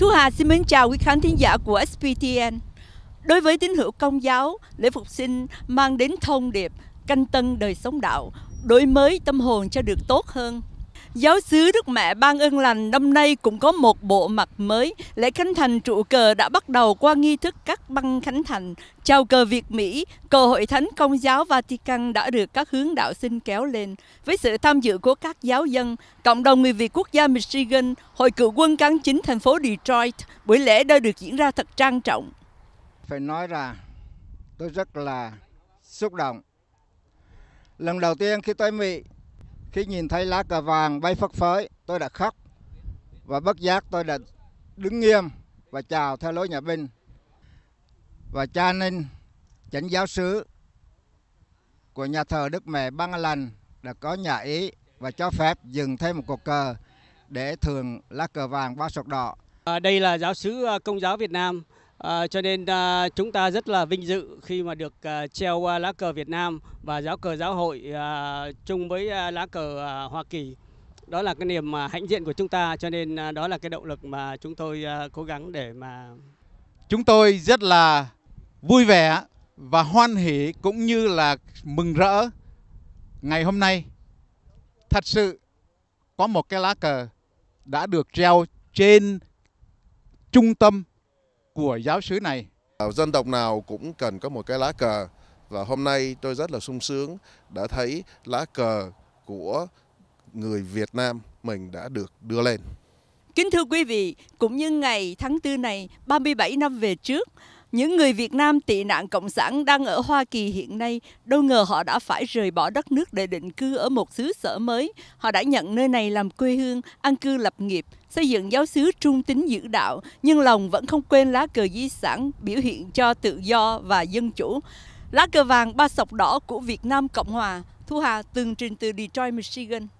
Thu Hà xin mến chào quý khán thính giả của SPTN. Đối với tín hữu công giáo, lễ phục sinh mang đến thông điệp canh tân đời sống đạo, đổi mới tâm hồn cho được tốt hơn. Giáo xứ Đức Mẹ Ban Ơn Lành năm nay cũng có một bộ mặt mới. Lễ khánh thành trụ cờ đã bắt đầu qua nghi thức cắt băng khánh thành. Chào cờ Việt Mỹ, cờ hội thánh công giáo Vatican đã được các hướng đạo sinh kéo lên. Với sự tham dự của các giáo dân, cộng đồng người Việt quốc gia Michigan, hội cựu quân cán chính thành phố Detroit, buổi lễ đã được diễn ra thật trang trọng. Phải nói là tôi rất là xúc động. Lần đầu tiên khi tới Mỹ, khi nhìn thấy lá cờ vàng bay phất phới, tôi đã khóc và bất giác tôi đã đứng nghiêm và chào theo lối nhà binh. Và cha Ninh, chánh giáo sứ của nhà thờ Đức Mẹ Băng Lành đã có nhà ý và cho phép dừng thêm một cột cờ để thường lá cờ vàng ba sọc đỏ. À, đây là giáo sứ ờ, Công giáo Việt Nam À, cho nên à, chúng ta rất là vinh dự khi mà được à, treo à, lá cờ Việt Nam và giáo cờ giáo hội à, chung với à, lá cờ à, Hoa Kỳ. Đó là cái niềm à, hãnh diện của chúng ta cho nên à, đó là cái động lực mà chúng tôi à, cố gắng để mà chúng tôi rất là vui vẻ và hoan hỉ cũng như là mừng rỡ ngày hôm nay thật sự có một cái lá cờ đã được treo trên trung tâm của giáo sứ này. Ờ, dân tộc nào cũng cần có một cái lá cờ và hôm nay tôi rất là sung sướng đã thấy lá cờ của người Việt Nam mình đã được đưa lên. Kính thưa quý vị, cũng như ngày tháng 4 này, 37 năm về trước, những người Việt Nam tị nạn Cộng sản đang ở Hoa Kỳ hiện nay, đâu ngờ họ đã phải rời bỏ đất nước để định cư ở một xứ sở mới. Họ đã nhận nơi này làm quê hương, an cư lập nghiệp, xây dựng giáo xứ trung tín giữ đạo, nhưng lòng vẫn không quên lá cờ di sản biểu hiện cho tự do và dân chủ. Lá cờ vàng ba sọc đỏ của Việt Nam Cộng Hòa, Thu Hà tường trình từ Detroit, Michigan.